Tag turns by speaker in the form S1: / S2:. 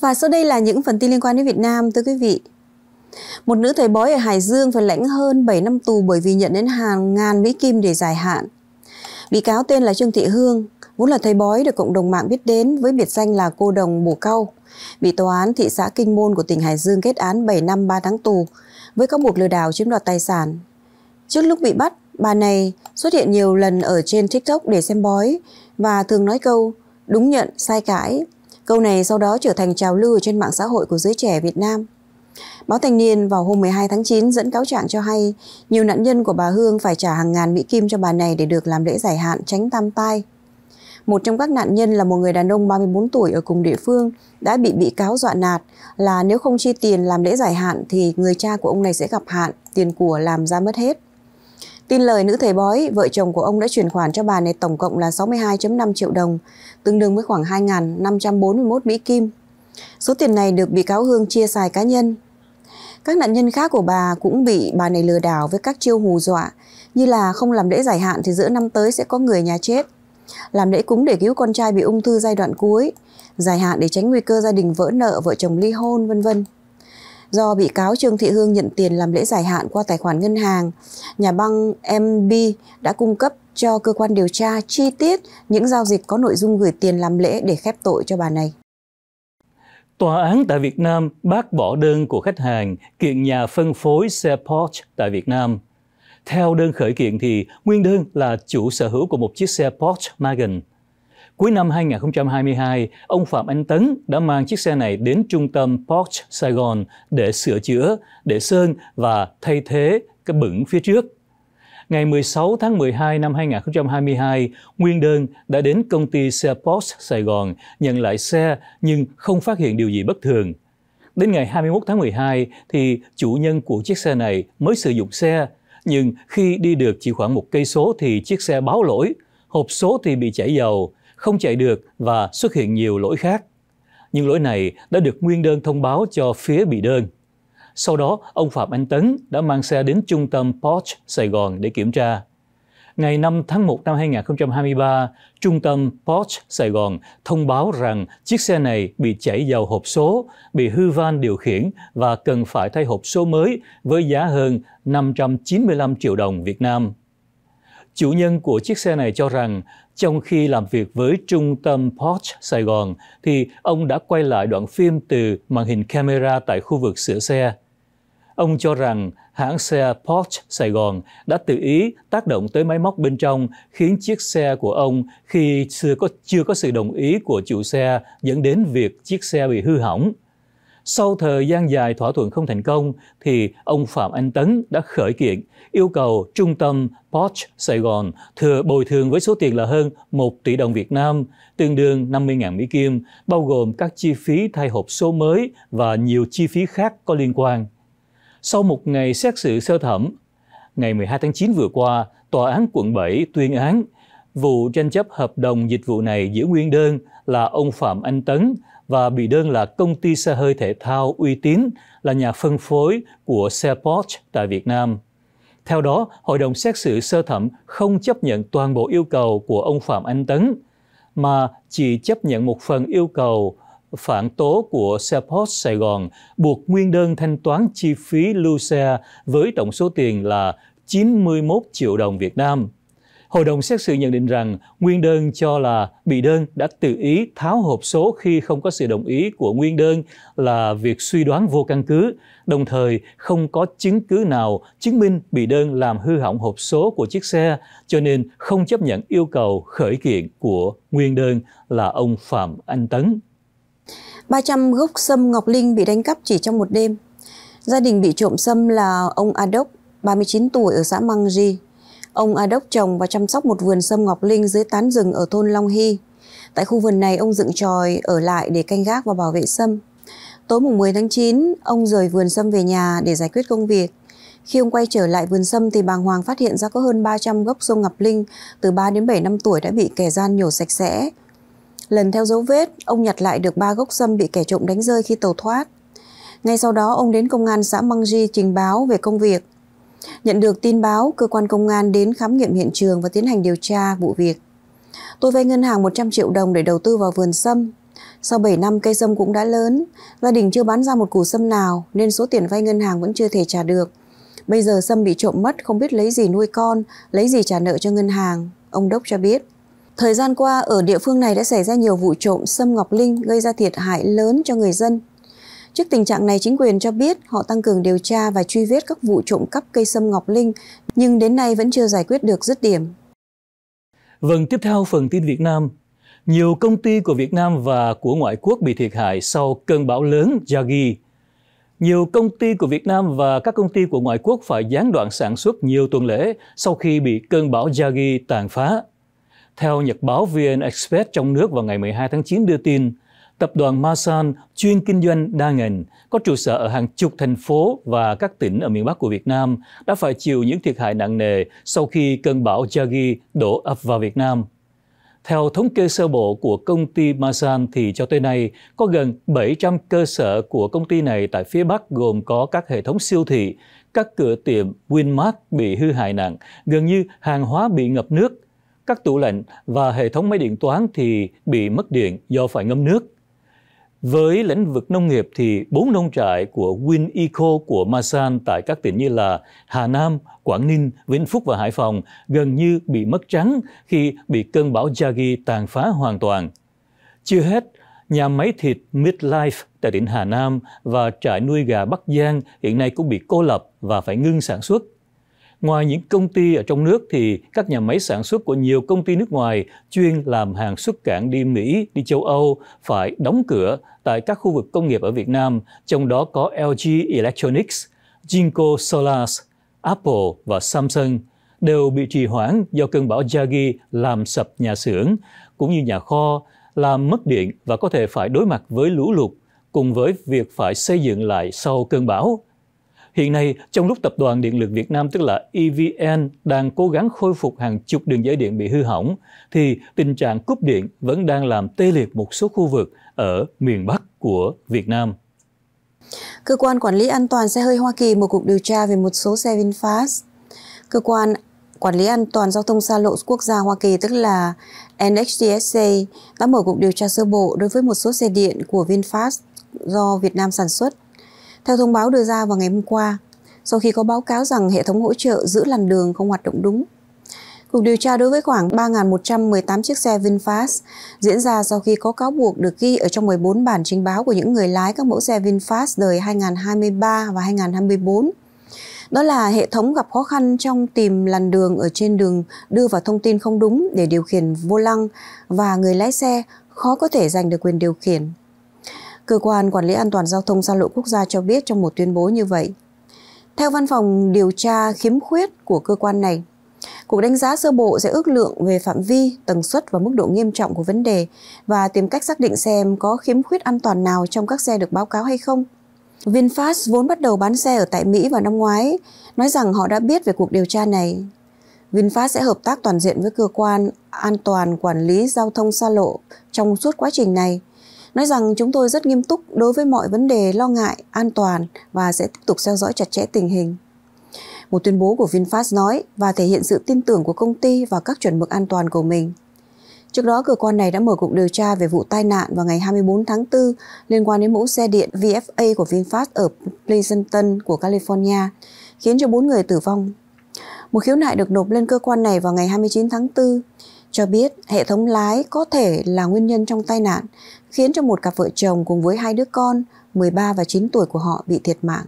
S1: Và sau đây là những phần tin liên quan đến Việt Nam thưa quý vị. Một nữ thầy bói ở Hải Dương phải lãnh hơn 7 năm tù bởi vì nhận đến hàng ngàn Mỹ Kim để giải hạn. Bị cáo tên là Trương Thị Hương, vốn là thầy bói được cộng đồng mạng biết đến với biệt danh là cô đồng bồ cau, bị tòa án thị xã Kinh Môn của tỉnh Hải Dương kết án 7 năm 3 tháng tù với các buộc lừa đảo chiếm đoạt tài sản. Trước lúc bị bắt, bà này xuất hiện nhiều lần ở trên TikTok để xem bói và thường nói câu đúng nhận, sai cãi Câu này sau đó trở thành trào lưu trên mạng xã hội của giới trẻ Việt Nam. Báo Thanh niên vào hôm 12 tháng 9 dẫn cáo trạng cho hay nhiều nạn nhân của bà Hương phải trả hàng ngàn Mỹ Kim cho bà này để được làm lễ giải hạn tránh tam tai. Một trong các nạn nhân là một người đàn ông 34 tuổi ở cùng địa phương đã bị bị cáo dọa nạt là nếu không chi tiền làm lễ giải hạn thì người cha của ông này sẽ gặp hạn, tiền của làm ra mất hết. Tin lời nữ thầy bói, vợ chồng của ông đã chuyển khoản cho bà này tổng cộng là 62.5 triệu đồng, tương đương với khoảng 2.541 Mỹ Kim. Số tiền này được bị cáo Hương chia xài cá nhân. Các nạn nhân khác của bà cũng bị bà này lừa đảo với các chiêu hù dọa, như là không làm lễ giải hạn thì giữa năm tới sẽ có người nhà chết. Làm lễ cúng để cứu con trai bị ung thư giai đoạn cuối, giải hạn để tránh nguy cơ gia đình vỡ nợ, vợ chồng ly hôn, vân vân do bị cáo Trương Thị Hương nhận tiền làm lễ giải hạn qua tài khoản ngân hàng, nhà băng MB đã cung cấp cho cơ quan điều tra chi tiết những giao dịch có nội dung gửi tiền làm lễ để khép tội cho bà này.
S2: Tòa án tại Việt Nam bác bỏ đơn của khách hàng kiện nhà phân phối xe Porsche tại Việt Nam. Theo đơn khởi kiện thì nguyên đơn là chủ sở hữu của một chiếc xe Porsche magen Cuối năm 2022, ông Phạm Anh Tấn đã mang chiếc xe này đến trung tâm Porsche Sài Gòn để sửa chữa, để sơn và thay thế cái bửng phía trước. Ngày 16 tháng 12 năm 2022, Nguyên Đơn đã đến công ty xe Porsche Sài Gòn nhận lại xe nhưng không phát hiện điều gì bất thường. Đến ngày 21 tháng 12 thì chủ nhân của chiếc xe này mới sử dụng xe, nhưng khi đi được chỉ khoảng một cây số thì chiếc xe báo lỗi, hộp số thì bị chảy dầu, không chạy được và xuất hiện nhiều lỗi khác. Những lỗi này đã được nguyên đơn thông báo cho phía bị đơn. Sau đó, ông Phạm Anh Tấn đã mang xe đến trung tâm Porsche Sài Gòn để kiểm tra. Ngày 5 tháng 1 năm 2023, trung tâm Porsche Sài Gòn thông báo rằng chiếc xe này bị chảy dầu hộp số, bị hư van điều khiển và cần phải thay hộp số mới với giá hơn 595 triệu đồng Việt Nam. Chủ nhân của chiếc xe này cho rằng trong khi làm việc với trung tâm Porsche Sài Gòn, thì ông đã quay lại đoạn phim từ màn hình camera tại khu vực sửa xe. Ông cho rằng hãng xe Porsche Sài Gòn đã tự ý tác động tới máy móc bên trong khiến chiếc xe của ông khi chưa có, chưa có sự đồng ý của chủ xe dẫn đến việc chiếc xe bị hư hỏng. Sau thời gian dài thỏa thuận không thành công, thì ông Phạm Anh Tấn đã khởi kiện yêu cầu trung tâm Porsche Sài Gòn thừa bồi thường với số tiền là hơn 1 tỷ đồng Việt Nam, tương đương 50.000 Mỹ Kim, bao gồm các chi phí thay hộp số mới và nhiều chi phí khác có liên quan. Sau một ngày xét xử sơ thẩm, ngày 12 tháng 9 vừa qua, Tòa án quận 7 tuyên án vụ tranh chấp hợp đồng dịch vụ này giữa nguyên đơn là ông Phạm Anh Tấn và bị đơn là công ty xe hơi thể thao uy tín là nhà phân phối của xe Porsche tại Việt Nam. Theo đó, Hội đồng xét xử sơ thẩm không chấp nhận toàn bộ yêu cầu của ông Phạm Anh Tấn, mà chỉ chấp nhận một phần yêu cầu phản tố của xe Porsche Sài Gòn buộc nguyên đơn thanh toán chi phí lưu xe với tổng số tiền là 91 triệu đồng Việt Nam. Hội đồng xét xử nhận định rằng nguyên đơn cho là bị đơn đã tự ý tháo hộp số khi không có sự đồng ý của nguyên đơn là việc suy đoán vô căn cứ, đồng thời không có chứng cứ nào chứng minh bị đơn làm hư hỏng hộp số của chiếc xe, cho nên không chấp nhận yêu cầu khởi kiện của nguyên đơn là ông Phạm Anh Tấn.
S1: 300 gốc sâm Ngọc Linh bị đánh cắp chỉ trong một đêm. Gia đình bị trộm sâm là ông A Adoc, 39 tuổi ở xã Măng Di, Ông A Đốc trồng và chăm sóc một vườn sâm ngọc linh dưới tán rừng ở thôn Long Hy. Tại khu vườn này, ông dựng tròi ở lại để canh gác và bảo vệ sâm. Tối mùng 10 tháng 9, ông rời vườn sâm về nhà để giải quyết công việc. Khi ông quay trở lại vườn sâm thì bàng hoàng phát hiện ra có hơn 300 gốc sâm ngọc linh từ 3 đến 7 năm tuổi đã bị kẻ gian nhổ sạch sẽ. Lần theo dấu vết, ông nhặt lại được 3 gốc sâm bị kẻ trộm đánh rơi khi tàu thoát. Ngay sau đó, ông đến công an xã Măng Di trình báo về công việc. Nhận được tin báo, cơ quan công an đến khám nghiệm hiện trường và tiến hành điều tra vụ việc. Tôi vay ngân hàng 100 triệu đồng để đầu tư vào vườn sâm. Sau 7 năm cây sâm cũng đã lớn, gia đình chưa bán ra một củ sâm nào nên số tiền vay ngân hàng vẫn chưa thể trả được. Bây giờ sâm bị trộm mất không biết lấy gì nuôi con, lấy gì trả nợ cho ngân hàng, ông Đốc cho biết. Thời gian qua ở địa phương này đã xảy ra nhiều vụ trộm sâm ngọc linh gây ra thiệt hại lớn cho người dân Trước tình trạng này, chính quyền cho biết họ tăng cường điều tra và truy vết các vụ trộm cắp cây sâm Ngọc Linh, nhưng đến nay vẫn chưa giải quyết được dứt điểm.
S2: Vâng, tiếp theo phần tin Việt Nam. Nhiều công ty của Việt Nam và của ngoại quốc bị thiệt hại sau cơn bão lớn Yagi. Nhiều công ty của Việt Nam và các công ty của ngoại quốc phải gián đoạn sản xuất nhiều tuần lễ sau khi bị cơn bão Yagi tàn phá. Theo nhật báo VN Express trong nước vào ngày 12 tháng 9 đưa tin, Tập đoàn Masan chuyên kinh doanh đa ngành, có trụ sở ở hàng chục thành phố và các tỉnh ở miền Bắc của Việt Nam, đã phải chịu những thiệt hại nặng nề sau khi cơn bão Yagi đổ ập vào Việt Nam. Theo thống kê sơ bộ của công ty Masan thì cho tới nay có gần 700 cơ sở của công ty này tại phía Bắc gồm có các hệ thống siêu thị, các cửa tiệm Winmart bị hư hại nặng, gần như hàng hóa bị ngập nước, các tủ lạnh và hệ thống máy điện toán thì bị mất điện do phải ngâm nước. Với lĩnh vực nông nghiệp thì bốn nông trại của Win Eco của Masan tại các tỉnh như là Hà Nam, Quảng Ninh, Vĩnh Phúc và Hải Phòng gần như bị mất trắng khi bị cơn bão Jagi tàn phá hoàn toàn. Chưa hết, nhà máy thịt Midlife tại tỉnh Hà Nam và trại nuôi gà Bắc Giang hiện nay cũng bị cô lập và phải ngưng sản xuất. Ngoài những công ty ở trong nước thì các nhà máy sản xuất của nhiều công ty nước ngoài chuyên làm hàng xuất cảng đi Mỹ, đi châu Âu phải đóng cửa tại các khu vực công nghiệp ở Việt Nam, trong đó có LG Electronics, Jinko Solar, Apple và Samsung đều bị trì hoãn do cơn bão Yagi làm sập nhà xưởng cũng như nhà kho, làm mất điện và có thể phải đối mặt với lũ lụt cùng với việc phải xây dựng lại sau cơn bão. Hiện nay, trong lúc Tập đoàn Điện lực Việt Nam tức là EVN đang cố gắng khôi phục hàng chục đường dây điện bị hư hỏng, thì tình trạng cúp điện vẫn đang làm tê liệt một số khu vực ở miền Bắc của Việt Nam.
S1: Cơ quan Quản lý An toàn xe hơi Hoa Kỳ mở cuộc điều tra về một số xe VinFast. Cơ quan Quản lý An toàn Giao thông xa lộ quốc gia Hoa Kỳ tức là NHTSA đã mở cuộc điều tra sơ bộ đối với một số xe điện của VinFast do Việt Nam sản xuất theo thông báo đưa ra vào ngày hôm qua, sau khi có báo cáo rằng hệ thống hỗ trợ giữ làn đường không hoạt động đúng, Cuộc điều tra đối với khoảng 3.118 chiếc xe VinFast diễn ra sau khi có cáo buộc được ghi ở trong 14 bản trình báo của những người lái các mẫu xe VinFast đời 2023 và 2024. Đó là hệ thống gặp khó khăn trong tìm làn đường ở trên đường đưa vào thông tin không đúng để điều khiển vô lăng và người lái xe khó có thể giành được quyền điều khiển. Cơ quan Quản lý An toàn Giao thông Xa lộ Quốc gia cho biết trong một tuyên bố như vậy. Theo văn phòng điều tra khiếm khuyết của cơ quan này, cuộc đánh giá sơ bộ sẽ ước lượng về phạm vi, tần suất và mức độ nghiêm trọng của vấn đề và tìm cách xác định xem có khiếm khuyết an toàn nào trong các xe được báo cáo hay không. VinFast vốn bắt đầu bán xe ở tại Mỹ vào năm ngoái, nói rằng họ đã biết về cuộc điều tra này. VinFast sẽ hợp tác toàn diện với cơ quan an toàn quản lý giao thông xa lộ trong suốt quá trình này nói rằng chúng tôi rất nghiêm túc đối với mọi vấn đề lo ngại an toàn và sẽ tiếp tục theo dõi chặt chẽ tình hình. Một tuyên bố của VinFast nói và thể hiện sự tin tưởng của công ty vào các chuẩn mực an toàn của mình. Trước đó, cơ quan này đã mở cuộc điều tra về vụ tai nạn vào ngày 24 tháng 4 liên quan đến mẫu xe điện VFA của VinFast ở Pleasanton của California, khiến cho 4 người tử vong. Một khiếu nại được nộp lên cơ quan này vào ngày 29 tháng 4 cho biết hệ thống lái có thể là nguyên nhân trong tai nạn,
S2: khiến cho một cặp vợ chồng cùng với hai đứa con 13 và 9 tuổi của họ bị thiệt mạng.